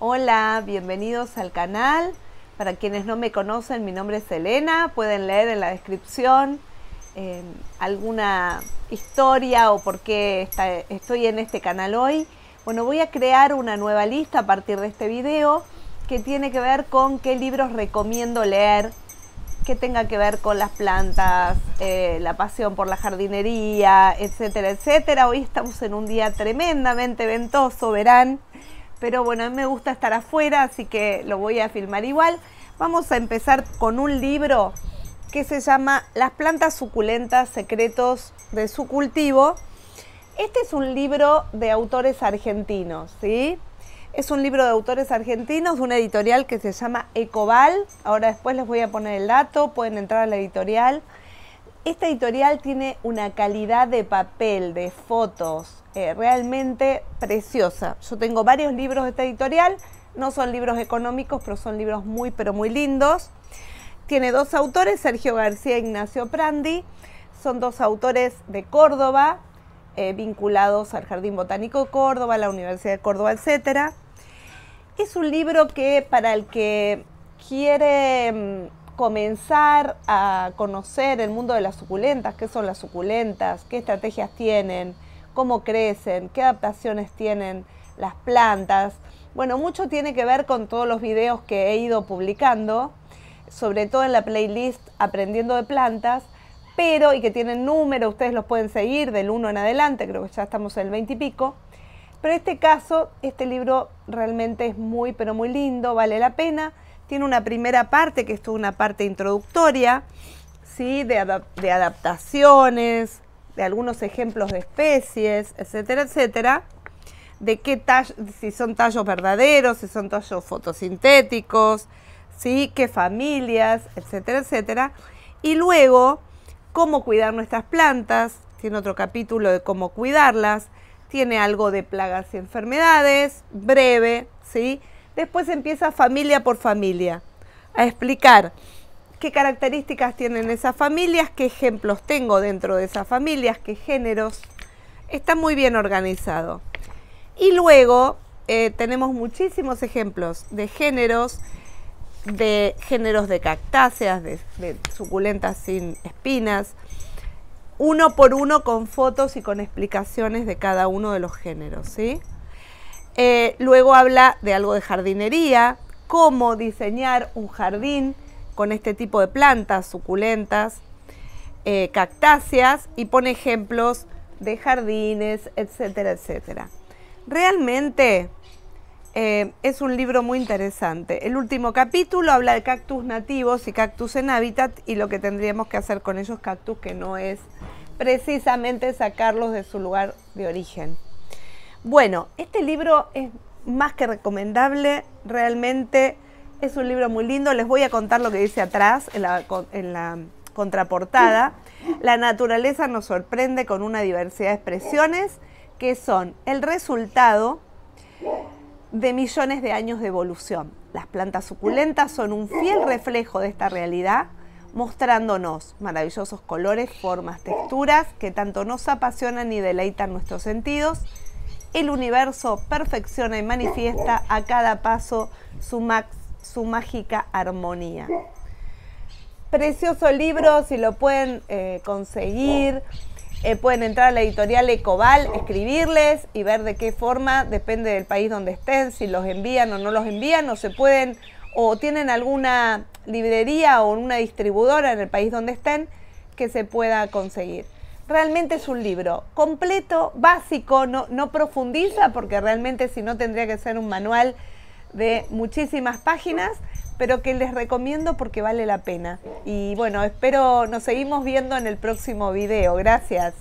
Hola, bienvenidos al canal. Para quienes no me conocen, mi nombre es Elena. Pueden leer en la descripción eh, alguna historia o por qué estoy en este canal hoy. Bueno, voy a crear una nueva lista a partir de este video que tiene que ver con qué libros recomiendo leer, que tenga que ver con las plantas, eh, la pasión por la jardinería, etcétera, etcétera. Hoy estamos en un día tremendamente ventoso, verán pero bueno, a mí me gusta estar afuera, así que lo voy a filmar igual. Vamos a empezar con un libro que se llama Las plantas suculentas, secretos de su cultivo. Este es un libro de autores argentinos, ¿sí? Es un libro de autores argentinos de una editorial que se llama ECOBAL. Ahora después les voy a poner el dato, pueden entrar a la editorial. Esta editorial tiene una calidad de papel, de fotos, eh, realmente preciosa. Yo tengo varios libros de esta editorial, no son libros económicos, pero son libros muy, pero muy lindos. Tiene dos autores, Sergio García e Ignacio Prandi. Son dos autores de Córdoba, eh, vinculados al Jardín Botánico de Córdoba, la Universidad de Córdoba, etc. Es un libro que para el que quiere mm, comenzar a conocer el mundo de las suculentas, qué son las suculentas, qué estrategias tienen, cómo crecen, qué adaptaciones tienen las plantas. Bueno, mucho tiene que ver con todos los videos que he ido publicando, sobre todo en la playlist Aprendiendo de Plantas, pero y que tienen número, ustedes los pueden seguir del 1 en adelante, creo que ya estamos en el 20 y pico. Pero en este caso, este libro realmente es muy, pero muy lindo, vale la pena. Tiene una primera parte, que es toda una parte introductoria, ¿sí? de, adaptaciones, de algunos ejemplos de especies, etcétera, etcétera de qué tallos, si son tallos verdaderos, si son tallos fotosintéticos, ¿sí? qué familias, etcétera, etcétera. Y luego, cómo cuidar nuestras plantas, tiene otro capítulo de cómo cuidarlas, tiene algo de plagas y enfermedades, breve, ¿sí? Después empieza familia por familia a explicar qué características tienen esas familias, qué ejemplos tengo dentro de esas familias, qué géneros. Está muy bien organizado. Y luego eh, tenemos muchísimos ejemplos de géneros, de géneros de cactáceas, de, de, suculentas sin espinas, uno por uno con fotos y con explicaciones de cada uno de los géneros, ¿sí? Eh, luego habla de algo de jardinería, cómo diseñar un jardín con este tipo de plantas, suculentas, eh, cactáceas y pone ejemplos de jardines, etcétera, etcétera. Realmente eh, es un libro muy interesante. El último capítulo habla de cactus nativos y cactus en hábitat y lo que tendríamos que hacer con ellos cactus que no es precisamente sacarlos de su lugar de origen. Bueno, este libro es más que recomendable, realmente es un libro muy lindo, les voy a contar lo que dice atrás en la, contraportada. La naturaleza nos sorprende con una diversidad de expresiones que son el resultado de millones de años de evolución. Las plantas suculentas son un fiel reflejo de esta realidad, mostrándonos maravillosos colores, formas, texturas que tanto nos apasionan y deleitan nuestros sentidos el universo perfecciona y manifiesta a cada paso su, su mágica armonía. Precioso libro, si lo pueden eh, conseguir, eh, pueden entrar a la editorial ECOBAL, escribirles y ver de qué forma, depende del país donde estén, si los envían o no los envían, o se pueden, o tienen alguna librería o una distribuidora en el país donde estén que se pueda conseguir realmente es un libro completo, básico, no, profundiza, porque realmente si no tendría que ser un manual de muchísimas páginas, pero que les recomiendo porque vale la pena. Y bueno, espero nos seguimos viendo en el próximo video. Gracias.